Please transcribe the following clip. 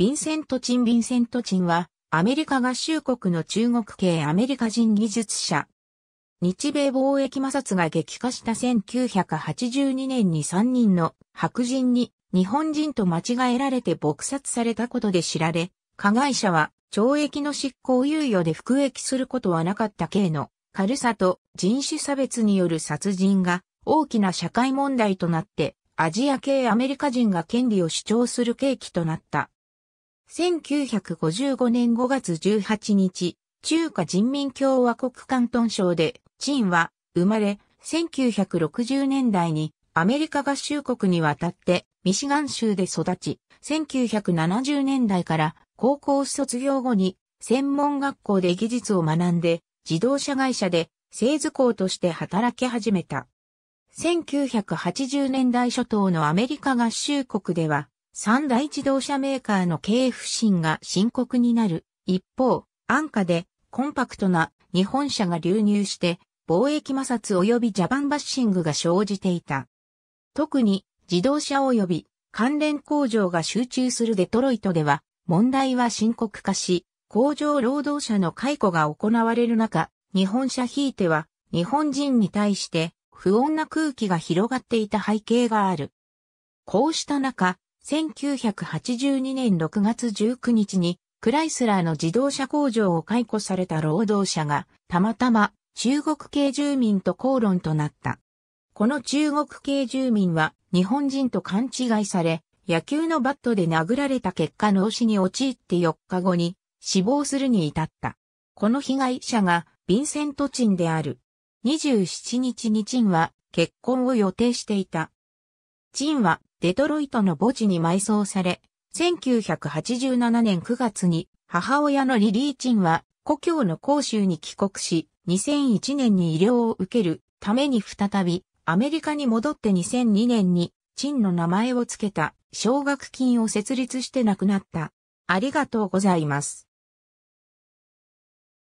ヴィンセント・チン・ヴィンセント・チンは、アメリカ合衆国の中国系アメリカ人技術者。日米貿易摩擦が激化した1982年に3人の白人に日本人と間違えられて撲殺されたことで知られ、加害者は懲役の執行猶予で服役することはなかった刑の軽さと人種差別による殺人が大きな社会問題となってアジア系アメリカ人が権利を主張する契機となった。1955年5月18日、中華人民共和国関東省で、陳は生まれ、1960年代にアメリカ合衆国に渡ってミシガン州で育ち、1970年代から高校卒業後に専門学校で技術を学んで自動車会社で製図工として働き始めた。1980年代初頭のアメリカ合衆国では三大自動車メーカーの経営不振が深刻になる。一方、安価でコンパクトな日本車が流入して貿易摩擦及びジャパンバッシングが生じていた。特に自動車及び関連工場が集中するデトロイトでは問題は深刻化し、工場労働者の解雇が行われる中、日本車ひいては日本人に対して不穏な空気が広がっていた背景がある。こうした中、1982年6月19日に、クライスラーの自動車工場を解雇された労働者が、たまたま中国系住民と口論となった。この中国系住民は日本人と勘違いされ、野球のバットで殴られた結果脳死に陥って4日後に死亡するに至った。この被害者がヴィンセント・チンである。27日にチンは結婚を予定していた。チンはデトロイトの墓地に埋葬され、1987年9月に母親のリリー・チンは故郷の広州に帰国し、2001年に医療を受けるために再びアメリカに戻って2002年にチンの名前を付けた奨学金を設立して亡くなった。ありがとうございます。